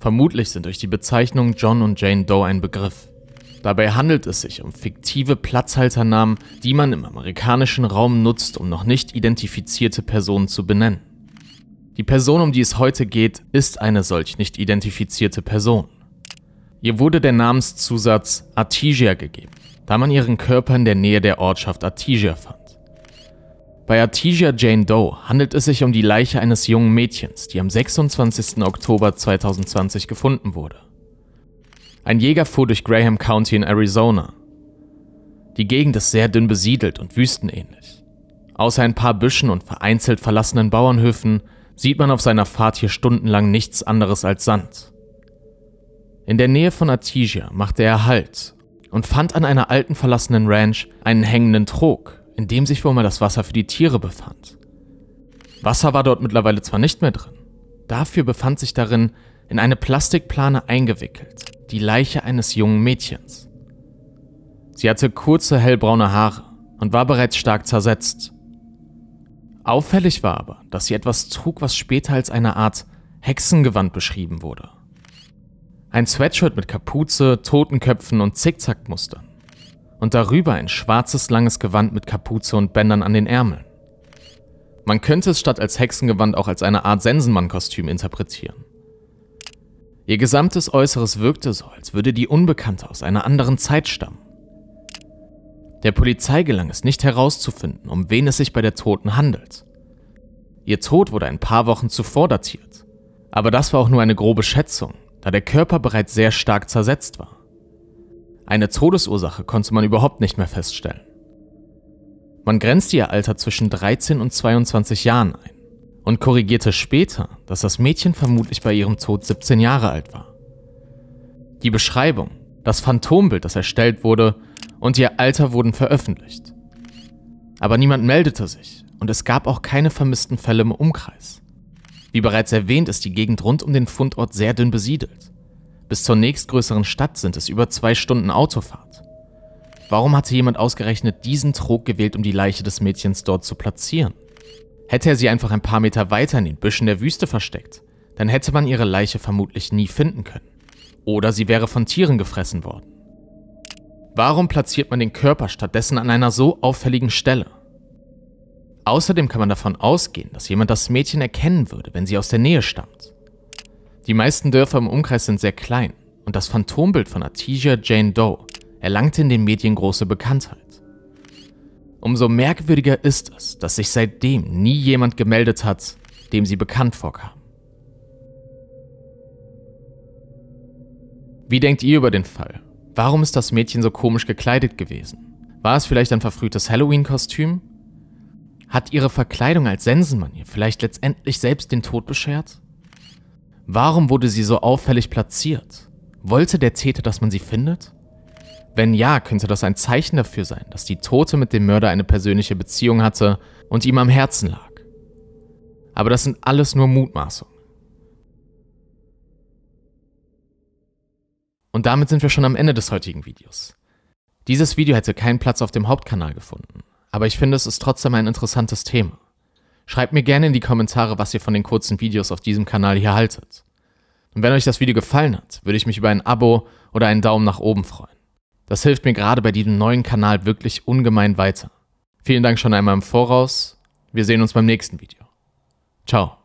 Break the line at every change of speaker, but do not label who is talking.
Vermutlich sind durch die Bezeichnung John und Jane Doe ein Begriff. Dabei handelt es sich um fiktive Platzhalternamen, die man im amerikanischen Raum nutzt, um noch nicht identifizierte Personen zu benennen. Die Person, um die es heute geht, ist eine solch nicht identifizierte Person. Ihr wurde der Namenszusatz Artesia gegeben, da man ihren Körper in der Nähe der Ortschaft Artesia fand. Bei Artesia Jane Doe handelt es sich um die Leiche eines jungen Mädchens, die am 26. Oktober 2020 gefunden wurde. Ein Jäger fuhr durch Graham County in Arizona. Die Gegend ist sehr dünn besiedelt und wüstenähnlich. Außer ein paar Büschen und vereinzelt verlassenen Bauernhöfen sieht man auf seiner Fahrt hier stundenlang nichts anderes als Sand. In der Nähe von Artesia machte er Halt und fand an einer alten verlassenen Ranch einen hängenden Trog, in dem sich wohl mal das Wasser für die Tiere befand. Wasser war dort mittlerweile zwar nicht mehr drin, dafür befand sich darin in eine Plastikplane eingewickelt die Leiche eines jungen Mädchens. Sie hatte kurze hellbraune Haare und war bereits stark zersetzt. Auffällig war aber, dass sie etwas trug, was später als eine Art Hexengewand beschrieben wurde. Ein Sweatshirt mit Kapuze, Totenköpfen und Zickzackmustern und darüber ein schwarzes langes Gewand mit Kapuze und Bändern an den Ärmeln. Man könnte es statt als Hexengewand auch als eine Art Sensenmann-Kostüm interpretieren. Ihr gesamtes Äußeres wirkte so, als würde die Unbekannte aus einer anderen Zeit stammen. Der Polizei gelang es nicht herauszufinden, um wen es sich bei der Toten handelt. Ihr Tod wurde ein paar Wochen zuvor datiert, aber das war auch nur eine grobe Schätzung, da der Körper bereits sehr stark zersetzt war. Eine Todesursache konnte man überhaupt nicht mehr feststellen. Man grenzte ihr Alter zwischen 13 und 22 Jahren ein und korrigierte später, dass das Mädchen vermutlich bei ihrem Tod 17 Jahre alt war. Die Beschreibung, das Phantombild, das erstellt wurde, und ihr Alter wurden veröffentlicht. Aber niemand meldete sich und es gab auch keine vermissten Fälle im Umkreis. Wie bereits erwähnt, ist die Gegend rund um den Fundort sehr dünn besiedelt. Bis zur nächstgrößeren Stadt sind es über zwei Stunden Autofahrt. Warum hatte jemand ausgerechnet diesen Trog gewählt, um die Leiche des Mädchens dort zu platzieren? Hätte er sie einfach ein paar Meter weiter in den Büschen der Wüste versteckt, dann hätte man ihre Leiche vermutlich nie finden können. Oder sie wäre von Tieren gefressen worden. Warum platziert man den Körper stattdessen an einer so auffälligen Stelle? Außerdem kann man davon ausgehen, dass jemand das Mädchen erkennen würde, wenn sie aus der Nähe stammt. Die meisten Dörfer im Umkreis sind sehr klein und das Phantombild von Artesia Jane Doe erlangte in den Medien große Bekanntheit. Umso merkwürdiger ist es, dass sich seitdem nie jemand gemeldet hat, dem sie bekannt vorkam. Wie denkt ihr über den Fall? Warum ist das Mädchen so komisch gekleidet gewesen? War es vielleicht ein verfrühtes Halloween-Kostüm? Hat ihre Verkleidung als Sensenmanier vielleicht letztendlich selbst den Tod beschert? Warum wurde sie so auffällig platziert? Wollte der Täter, dass man sie findet? Wenn ja, könnte das ein Zeichen dafür sein, dass die Tote mit dem Mörder eine persönliche Beziehung hatte und ihm am Herzen lag. Aber das sind alles nur Mutmaßungen. Und damit sind wir schon am Ende des heutigen Videos. Dieses Video hätte keinen Platz auf dem Hauptkanal gefunden, aber ich finde es ist trotzdem ein interessantes Thema. Schreibt mir gerne in die Kommentare, was ihr von den kurzen Videos auf diesem Kanal hier haltet. Und wenn euch das Video gefallen hat, würde ich mich über ein Abo oder einen Daumen nach oben freuen. Das hilft mir gerade bei diesem neuen Kanal wirklich ungemein weiter. Vielen Dank schon einmal im Voraus. Wir sehen uns beim nächsten Video. Ciao.